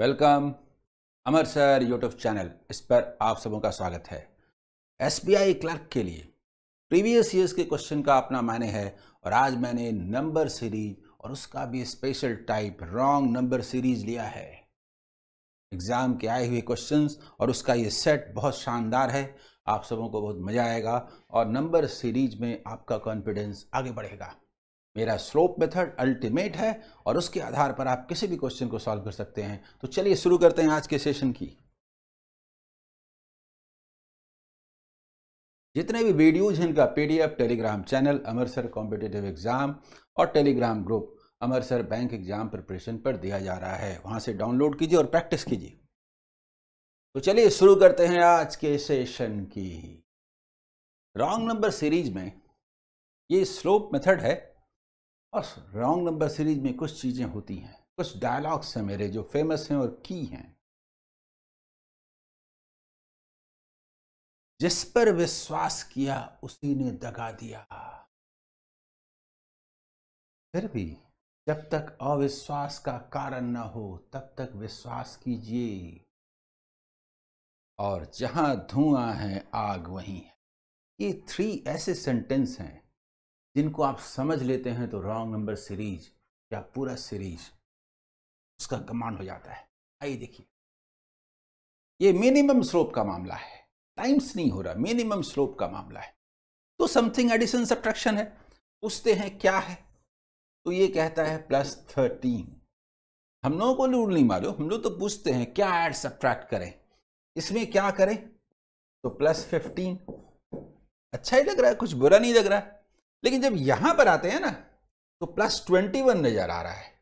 welcome Amar sir YouTube channel इस पर आप सबों का स्वागत है एसबीआई क्लर्क के लिए प्रीवियस ईयर्स के क्वेश्चन का अपना मायने है और आज मैंने नंबर सीरीज और उसका भी special type wrong number series लिया है एग्ज़ाम के आए हुए क्वेश्चंस और उसका ये सेट बहुत शानदार है आप सबों को बहुत मज़ा आएगा और नंबर सीरीज में आपका कॉन्फिडेंस आगे बढ़ेगा मेरा स्लोप मेथड अल्टीमेट है और उसके आधार पर आप किसी भी क्वेश्चन को सॉल्व कर सकते हैं तो चलिए शुरू करते हैं आज के सेशन की जितने भी वीडियोज हैं इनका PDF Telegram channel Amarsir competitive exam और Telegram group Amarsir bank exam preparation पर दिया जा रहा है वहां से डाउनलोड कीजिए और प्रैक्टिस कीजिए तो चलिए शुरू करते हैं आज के सेशन की रॉन्ग नंबर सीरीज में ये स्लोप मेथड है और रॉन्ग नंबर सीरीज में कुछ चीज़ें होती हैं कुछ डायलॉग्स हैं मेरे जो फेमस हैं और की हैं जिस पर विश्वास किया उसी ने दगा दिया फिर भी जब तक अविश्वास का कारण न हो तब तक विश्वास कीजिए और जहां धुआं है आग वहीं है ये थ्री ऐसे सेंटेंस हैं जिनको आप समझ लेते हैं तो रॉन्ग नंबर सीरीज या पूरा सीरीज उसका कमांड हो जाता है आइए देखिए ये मिनिमम स्लोप का मामला है टाइम्स नहीं हो रहा मिनिमम स्लोप का मामला है तो समथिंग एडिशन सब्ट्रैक्शन है पूछते हैं क्या है तो ये कहता है प्लस थर्टीन हम लोगों को लूड नहीं मालूम हम लोग तो पूछते हैं क्या ऐड सब्ट्रैक्ट करें इसमें क्या करें तो प्लस फिफ्टीन अच्छा ही लग रहा है कुछ बुरा नहीं लग रहा है लेकिन जब यहां पर आते हैं ना तो प्लस ट्वेंटी वन नजर आ रहा है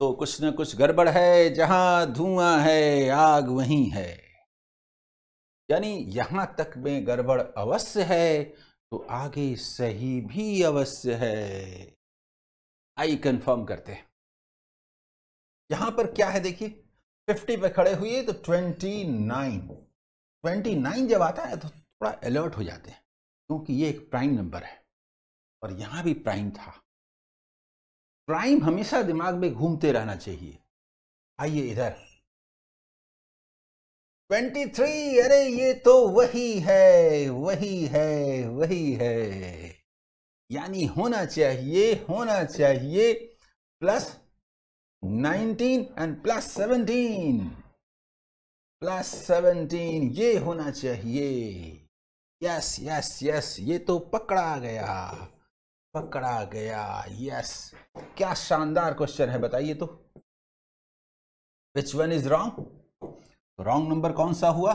तो कुछ ना कुछ गड़बड़ है जहां धुआं है आग वहीं है यानी यहां तक में गड़बड़ अवश्य है तो आगे सही भी अवश्य है आई कंफर्म करते हैं यहां पर क्या है देखिए फिफ्टी पे खड़े हुए तो ट्वेंटी नाइन ट्वेंटी नाइन जब आता है तो थोड़ा अलर्ट हो जाते हैं क्योंकि ये एक प्राइम नंबर है और यहां भी प्राइम था प्राइम हमेशा दिमाग में घूमते रहना चाहिए आइए इधर 23 अरे ये तो वही है वही है वही है यानी होना चाहिए होना चाहिए प्लस 19 एंड प्लस 17 प्लस 17 ये होना चाहिए यस यस यस ये तो पकड़ा गया पकड़ा गया यस क्या शानदार क्वेश्चन है बताइए तो which one is wrong wrong number कौन सा हुआ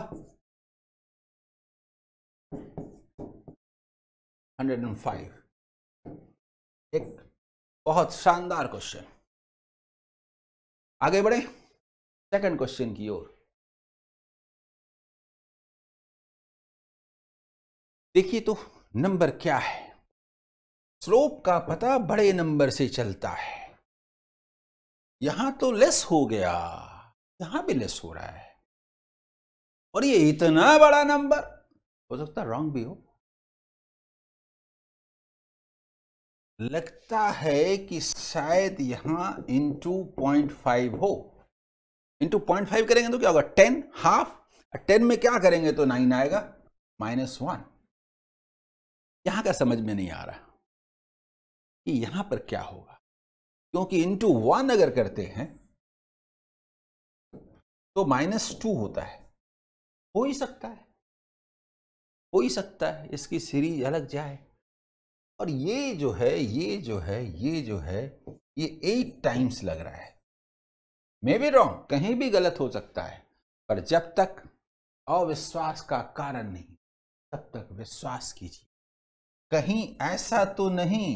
105 एक बहुत शानदार क्वेश्चन आगे बढ़े सेकंड क्वेश्चन की ओर देखिए तो नंबर क्या है स्लोप का पता बड़े नंबर से चलता है यहां तो लेस हो गया यहां भी लेस हो रहा है और ये इतना बड़ा नंबर हो सकता है रॉन्ग भी हो लगता है कि शायद यहां इंटू पॉइंट फाइव हो इंटू पॉइंट फाइव करेंगे तो क्या होगा टेन हाफ टेन में क्या करेंगे तो नाइन आएगा माइनस वन यहां का समझ में नहीं आ रहा कि यहां पर क्या होगा क्योंकि इंटू वन अगर करते हैं तो माइनस टू होता है हो ही सकता है हो ही सकता है इसकी सीरीज अलग जाए और ये जो है ये जो है ये जो है ये एट टाइम्स लग रहा है मे बी रॉन्ग कहीं भी गलत हो सकता है पर जब तक अविश्वास का कारण नहीं तब तक विश्वास कीजिए कहीं ऐसा तो नहीं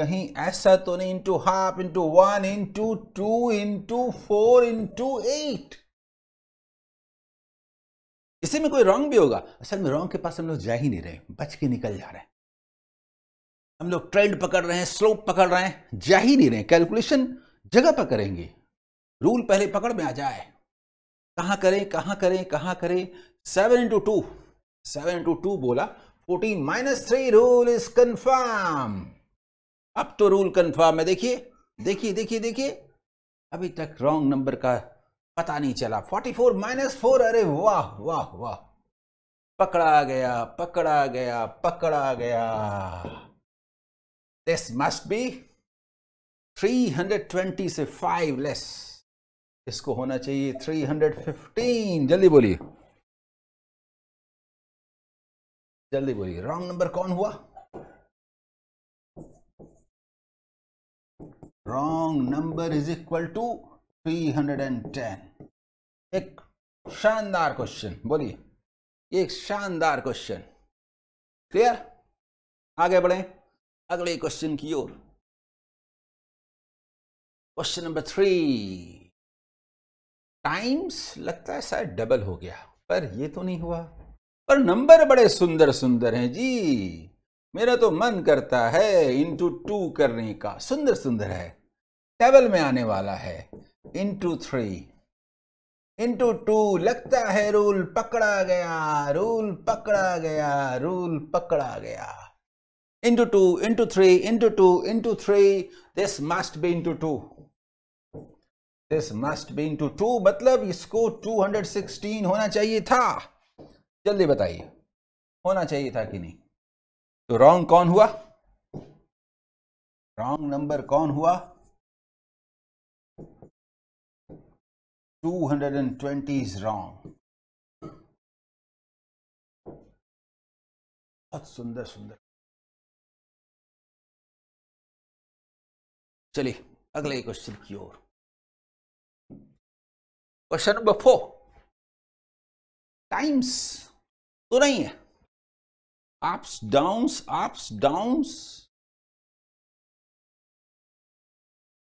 कहीं ऐसा तो नहीं into half into one into two into four into eight इसी में कोई रॉन्ग भी होगा असल में रॉन्ग के पास हम लोग जा ही नहीं रहे बच के निकल जा रहे हैं हम लोग ट्रेंड पकड़ रहे हैं स्लोप पकड़ रहे हैं जा ही नहीं रहे कैलकुलेशन जगह पर करेंगे रूल पहले पकड़ में आ जाए कहां करें कहां करें कहां करें seven into two seven into two बोला fourteen minus three rule is confirm अब तो रूल कन्फर्म है देखिए देखिए देखिए देखिए अभी तक रॉन्ग नंबर का पता नहीं चला 44 फोर माइनस फोर अरे वाह वाह वाह पकड़ा गया पकड़ा गया पकड़ा गया दिस मस्ट बी 320 से 5 लेस इसको होना चाहिए 315 जल्दी बोलिए जल्दी बोलिए रॉन्ग नंबर कौन हुआ wrong number is equal to three hundred and ten एक शानदार क्वेश्चन बोलिए एक शानदार क्वेश्चन क्लियर आगे बढ़े अगले क्वेश्चन की ओर क्वेश्चन नंबर थ्री टाइम्स लगता है शायद डबल हो गया पर ये तो नहीं हुआ पर नंबर बड़े सुंदर सुंदर हैं जी मेरा तो मन करता है इंटू टू करने का सुंदर सुंदर है टेबल में आने वाला है इंटू थ्री इंटू टू लगता है रूल पकड़ा गया रूल पकड़ा गया रूल पकड़ा गया into two into three into two into three this must be into two this must be into two मतलब इसको 216 होना चाहिए था जल्दी बताइए होना चाहिए था कि नहीं तो रॉन्ग कौन हुआ रॉन्ग नंबर कौन हुआ 220 इज रॉन्ग बहुत सुंदर सुंदर चलिए अगले क्वेश्चन की ओर क्वेश्चन नंबर फोर टाइम्स तो नहीं है अप्स डाउन्स अप्स डाउन्स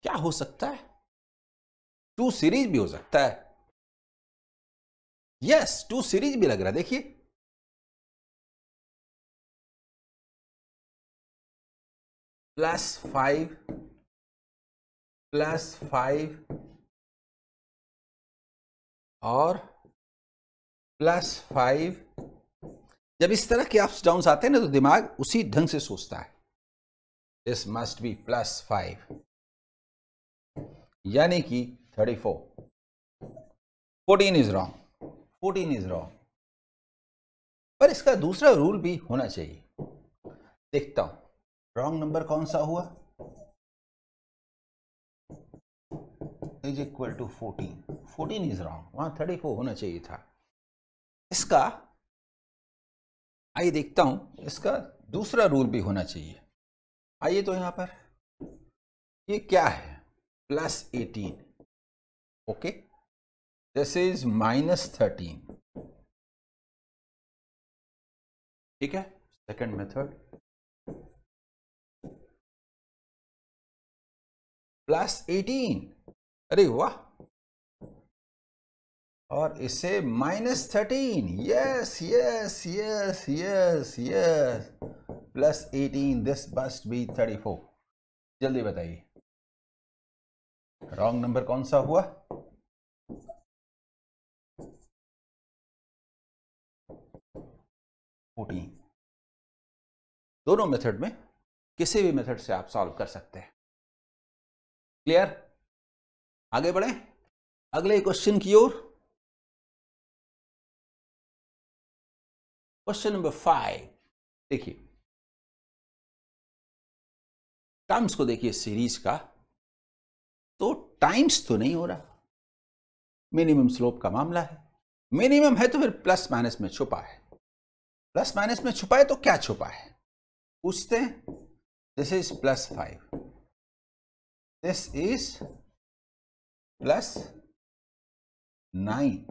क्या हो सकता है टू सीरीज भी हो सकता है यस टू सीरीज भी लग रहा है देखिए प्लस फाइव प्लस फाइव और प्लस फाइव जब इस तरह के अप्स डाउन आते हैं ना तो दिमाग उसी ढंग से सोचता है this must be plus five यानी कि thirty four fourteen is wrong fourteen is wrong पर इसका दूसरा रूल भी होना चाहिए देखता हूं रॉन्ग नंबर कौन सा हुआ is equal to fourteen fourteen is wrong वहां थर्टी फोर होना चाहिए था इसका आइए देखता हूँ इसका दूसरा रूल भी होना चाहिए आइए तो यहाँ पर ये क्या है plus eighteen okay this is minus thirteen ठीक है सेकंड मेथड प्लस एटीन अरे वाह और इसे minus thirteen yes yes yes yes yes plus eighteen this must be thirty four जल्दी बताइए रॉन्ग नंबर कौन सा हुआ फोर्टीन दोनों मेथड में किसी भी मेथड से आप सॉल्व कर सकते हैं क्लियर आगे बढ़े अगले क्वेश्चन की ओर क्वेश्चन नंबर फाइव देखिए टर्म्स को देखिए सीरीज का तो टाइम्स तो नहीं हो रहा मिनिमम स्लोप का मामला है मिनिमम है तो फिर प्लस माइनस में छुपा है प्लस माइनस में छुपा है तो क्या छुपा है पूछते this is plus five this is plus nine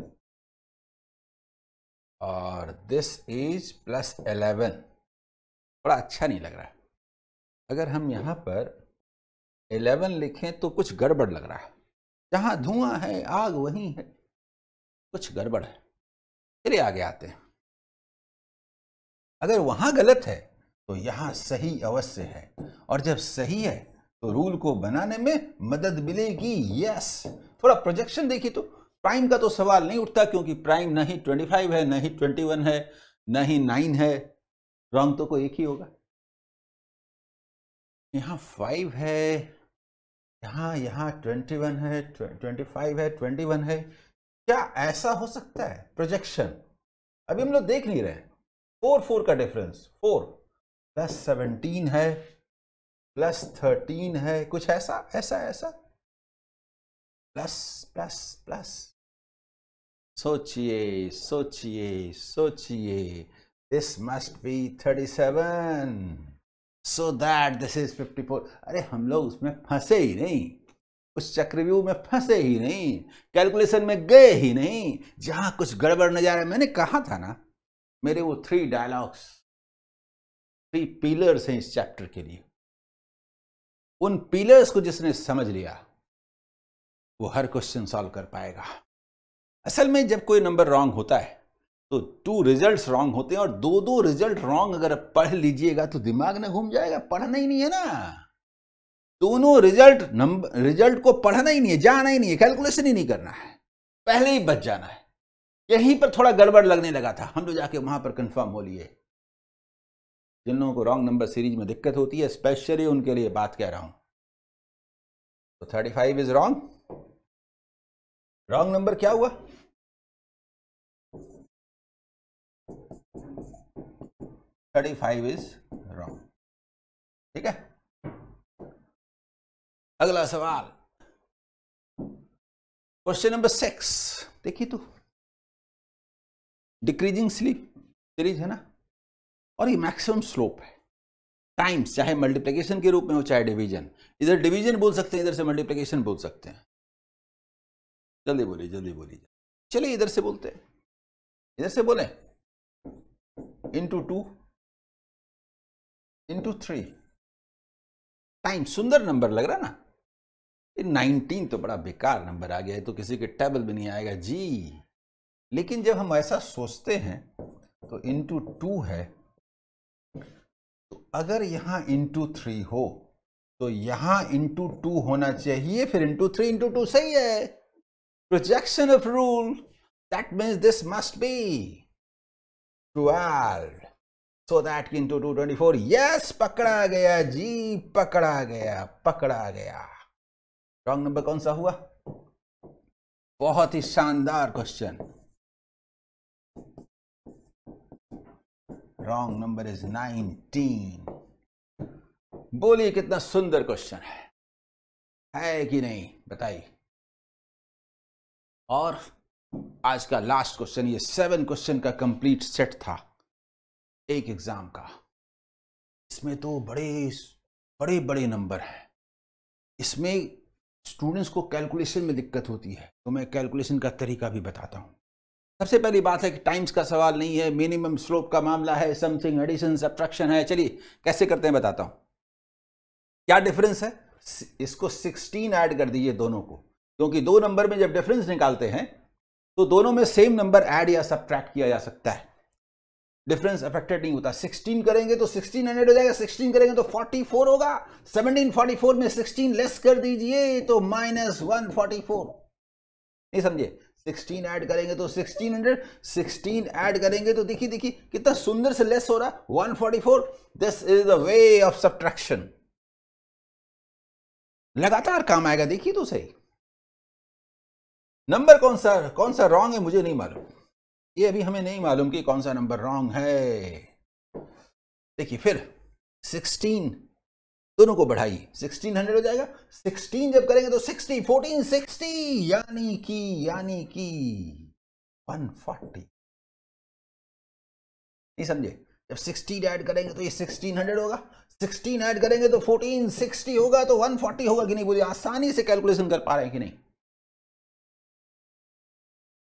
और दिस इज प्लस एलेवन बड़ा अच्छा नहीं लग रहा है अगर हम यहाँ पर एलेवन लिखें तो कुछ गड़बड़ लग रहा है जहाँ धुआं है आग वहीं है कुछ गड़बड़ है फिर आगे आते हैं अगर वहाँ गलत है तो यहाँ सही अवश्य है और जब सही है तो रूल को बनाने में मदद मिलेगी यस थोड़ा प्रोजेक्शन देखिए तो प्राइम का तो सवाल नहीं उठता क्योंकि प्राइम नहीं ही ट्वेंटी फाइव है नहीं ही ट्वेंटी वन है नहीं ही नाइन है रॉन्ग तो कोई एक ही होगा यहाँ फाइव है यहाँ यहाँ ट्वेंटी वन है ट्वेंटी फाइव है ट्वेंटी वन है क्या ऐसा हो सकता है प्रोजेक्शन अभी हम लोग देख नहीं रहे फोर फोर का डिफरेंस फोर प्लस सेवनटीन है प्लस थर्टीन है कुछ ऐसा ऐसा ऐसा प्लस प्लस प्लस सोचिए सोचिए सोचिए this must be thirty seven so that this is fifty four अरे हम लोग उसमें फंसे ही नहीं उस चक्रव्यूह में फंसे ही नहीं कैलकुलेशन में गए ही नहीं जहां कुछ गड़बड़ नजर आया मैंने कहा था ना मेरे वो थ्री डायलॉग्स थ्री पिलर्स हैं इस चैप्टर के लिए उन पिलर्स को जिसने समझ लिया वो हर क्वेश्चन सॉल्व कर पाएगा असल में जब कोई नंबर रॉन्ग होता है तो टू रिजल्ट्स रॉन्ग होते हैं और दो दो रिजल्ट रॉन्ग अगर पढ़ लीजिएगा तो दिमाग में घूम जाएगा पढ़ना ही नहीं है ना दोनों रिजल्ट नंबर रिजल्ट को पढ़ना ही नहीं है जाना ही नहीं है कैलकुलेशन ही नहीं करना है पहले ही बच जाना है यहीं पर थोड़ा गड़बड़ लगने लगा था हम लोग जाके वहां पर कंफर्म हो लिए जिन लोगों को रॉन्ग नंबर सीरीज में दिक्कत होती है स्पेशली उनके लिए बात कह रहा हूं thirty five is wrong wrong number क्या हुआ थर्टी फाइव इज रॉन्ग ठीक है अगला सवाल क्वेश्चन नंबर सिक्स देखिए तू डिक्रीजिंग स्लीप सीरीज है ना और ये मैक्सिमम स्लोप है टाइम्स चाहे मल्टीप्लिकेशन के रूप में हो चाहे डिवीजन इधर डिवीजन बोल सकते हैं इधर से मल्टीप्लिकेशन बोल सकते हैं जल्दी बोलिए जल्दी बोलिए चलिए इधर से बोलते हैं इधर से बोले into two into three time सुंदर नंबर लग रहा ना ये नाइनटीन तो बड़ा बेकार नंबर आ गया है तो किसी के टेबल भी नहीं आएगा जी लेकिन जब हम ऐसा सोचते हैं तो इंटू टू है तो अगर यहां इंटू थ्री हो तो यहां इंटू टू होना चाहिए फिर इंटू थ्री इंटू टू सही है projection of rule that means this must be twelve so that two two twenty four yes पकड़ा गया जी पकड़ा गया पकड़ा गया रॉन्ग नंबर कौन सा हुआ बहुत ही शानदार question wrong number is nineteen बोलिए कितना सुंदर क्वेश्चन है है कि नहीं बताइए और आज का लास्ट क्वेश्चन ये सेवन क्वेश्चन का कंप्लीट सेट था एक एग्ज़ाम का इसमें तो बड़े बड़े बड़े नंबर हैं इसमें स्टूडेंट्स को कैलकुलेशन में दिक्कत होती है तो मैं कैलकुलेशन का तरीका भी बताता हूँ सबसे पहली बात है कि टाइम्स का सवाल नहीं है मिनिमम स्लोप का मामला है समथिंग एडिशन सब्ट्रैक्शन है चलिए कैसे करते हैं बताता हूँ क्या डिफरेंस है इसको 16 ऐड कर दीजिए दोनों को क्योंकि दो नंबर में जब डिफरेंस निकालते हैं तो दोनों में सेम नंबर ऐड या सब्ट्रैक्ट किया जा सकता है डिफरेंस अफेक्टेड नहीं होता 16 करेंगे तो 1600 हो जाएगा 16 करेंगे तो 44 होगा 1744 में 16 लेस कर दीजिए तो माइनस वन नहीं समझे 16 ऐड करेंगे तो 1600 16 ऐड करेंगे तो देखिए देखिए कितना सुंदर से लेस हो रहा 144 this is the way of subtraction लगातार काम आएगा देखिए तो सही नंबर कौन सा कौन सा रॉन्ग है मुझे नहीं मालूम ये अभी हमें नहीं मालूम कि कौन सा नंबर रॉन्ग है देखिए फिर 16 दोनों को बढ़ाइए 1600 हो जाएगा 16 जब करेंगे तो 60 14 60 यानी कि यानी कि 140 नहीं समझे जब 16 ऐड करेंगे तो ये 1600 होगा 16 ऐड करेंगे तो 14 60 होगा तो 140 होगा कि नहीं बोलिए आसानी से कैलकुलेशन कर पा रहे हैं कि नहीं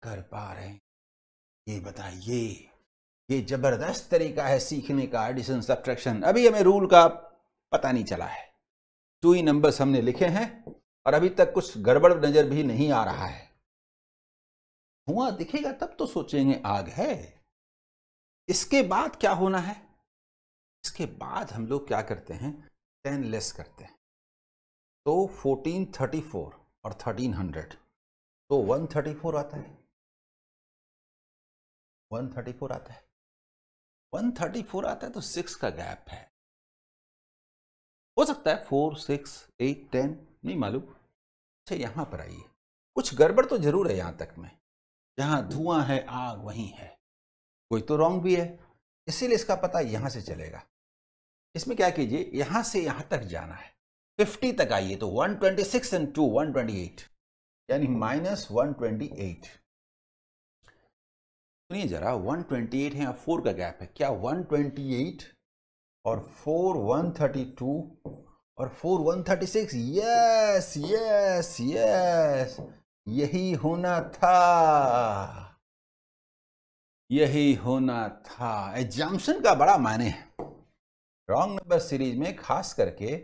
कर पा रहे हैं ये बताइए ये जबरदस्त तरीका है सीखने का एडिशन सब्ट्रैक्शन अभी हमें रूल का पता नहीं चला है टू ही नंबर्स हमने लिखे हैं और अभी तक कुछ गड़बड़ नजर भी नहीं आ रहा है धुआं दिखेगा तब तो सोचेंगे आग है इसके बाद क्या होना है इसके बाद हम लोग क्या करते हैं टेन लेस करते हैं तो फोर्टीन थर्टी फोर और थर्टीन हंड्रेड तो वन थर्टी फोर आता है 134 आता है 134 आता है तो सिक्स का गैप है हो सकता है फोर सिक्स एट टेन नहीं मालूम अच्छा यहां पर आइए कुछ गड़बड़ तो जरूर है यहाँ तक में जहां धुआं है आग वहीं है कोई तो रॉन्ग भी है इसीलिए इसका पता यहां से चलेगा इसमें क्या कीजिए यहां से यहां तक जाना है 50 तक आइए तो 126 ट्वेंटी सिक्स टू वन यानी माइनस वन ट्वेंटी एट सुनिए जरा 128 है या फोर का गैप है क्या 128 और फोर 132 और फोर 136 यस यस यस यही होना था यही होना था एग्जाम्सन का बड़ा मायने है रॉन्ग नंबर सीरीज में खास करके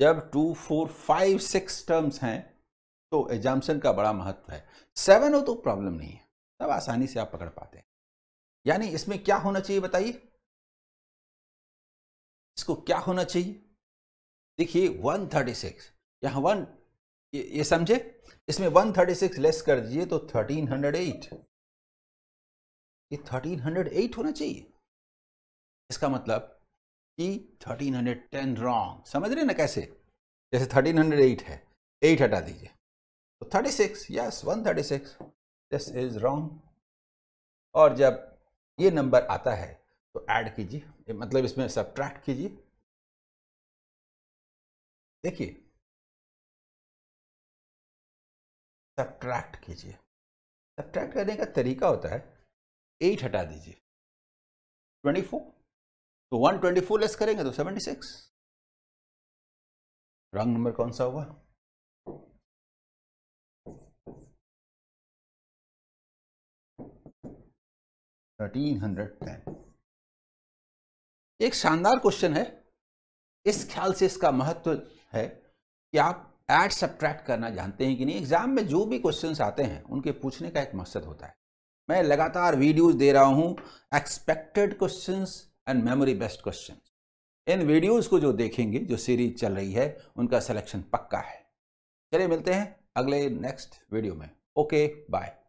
जब two four five six terms हैं तो एग्जाम्सन का बड़ा महत्व है सेवन हो तो प्रॉब्लम नहीं है तब आसानी से आप पकड़ पाते हैं यानी इसमें क्या होना चाहिए बताइए इसको क्या होना चाहिए देखिए 136 यहां वन ये, ये समझे इसमें 136 लेस कर दीजिए तो 1308 ये 1308 होना चाहिए इसका मतलब कि 1310 रॉन्ग समझ रहे ना कैसे जैसे 1308 है 8 हटा दीजिए तो 36 yes thirty 136 this is wrong और जब ये नंबर आता है तो ऐड कीजिए मतलब इसमें सब्ट्रैक्ट कीजिए देखिए सब्ट्रैक्ट कीजिए सब्ट्रैक्ट करने का तरीका होता है एट हटा दीजिए ट्वेंटी फोर तो वन ट्वेंटी फोर लेस करेंगे तो सेवेंटी सिक्स रॉन्ग नंबर कौन सा हुआ 1310 एक शानदार क्वेश्चन है इस ख्याल से इसका महत्व है कि आप एड सब्ट्रैक्ट करना जानते हैं कि नहीं एग्जाम में जो भी क्वेश्चन आते हैं उनके पूछने का एक मकसद होता है मैं लगातार वीडियोस दे रहा हूं expected questions and memory based question इन वीडियोस को जो देखेंगे जो सीरीज चल रही है उनका सिलेक्शन पक्का है चलिए मिलते हैं अगले नेक्स्ट वीडियो में ओके बाय